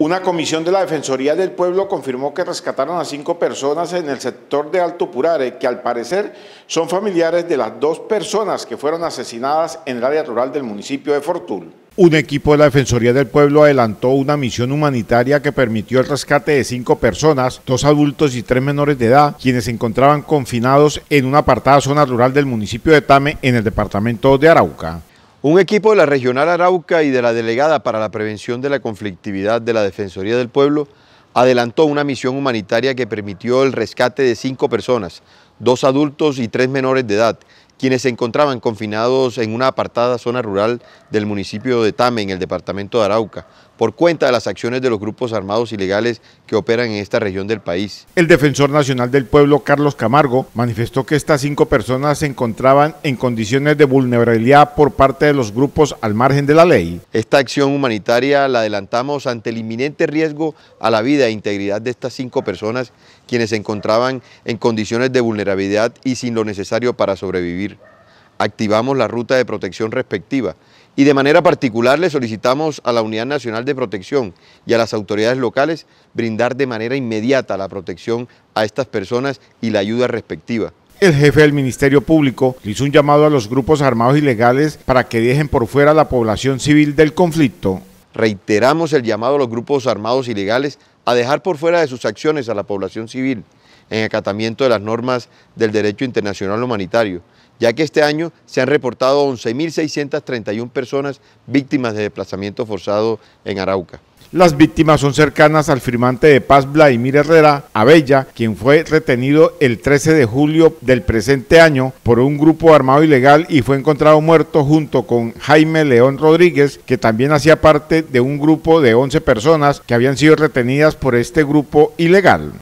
Una comisión de la Defensoría del Pueblo confirmó que rescataron a cinco personas en el sector de Alto Purare, que al parecer son familiares de las dos personas que fueron asesinadas en el área rural del municipio de Fortul. Un equipo de la Defensoría del Pueblo adelantó una misión humanitaria que permitió el rescate de cinco personas, dos adultos y tres menores de edad, quienes se encontraban confinados en una apartada zona rural del municipio de Tame, en el departamento de Arauca. Un equipo de la Regional Arauca y de la Delegada para la Prevención de la Conflictividad de la Defensoría del Pueblo adelantó una misión humanitaria que permitió el rescate de cinco personas, dos adultos y tres menores de edad, quienes se encontraban confinados en una apartada zona rural del municipio de Tame, en el departamento de Arauca, por cuenta de las acciones de los grupos armados ilegales que operan en esta región del país. El defensor nacional del pueblo, Carlos Camargo, manifestó que estas cinco personas se encontraban en condiciones de vulnerabilidad por parte de los grupos al margen de la ley. Esta acción humanitaria la adelantamos ante el inminente riesgo a la vida e integridad de estas cinco personas, quienes se encontraban en condiciones de vulnerabilidad y sin lo necesario para sobrevivir. Activamos la ruta de protección respectiva y de manera particular le solicitamos a la Unidad Nacional de Protección y a las autoridades locales brindar de manera inmediata la protección a estas personas y la ayuda respectiva. El jefe del Ministerio Público hizo un llamado a los grupos armados ilegales para que dejen por fuera a la población civil del conflicto. Reiteramos el llamado a los grupos armados ilegales a dejar por fuera de sus acciones a la población civil en acatamiento de las normas del derecho internacional humanitario, ya que este año se han reportado 11.631 personas víctimas de desplazamiento forzado en Arauca. Las víctimas son cercanas al firmante de paz Vladimir Herrera Abella, quien fue retenido el 13 de julio del presente año por un grupo armado ilegal y fue encontrado muerto junto con Jaime León Rodríguez, que también hacía parte de un grupo de 11 personas que habían sido retenidas por este grupo ilegal.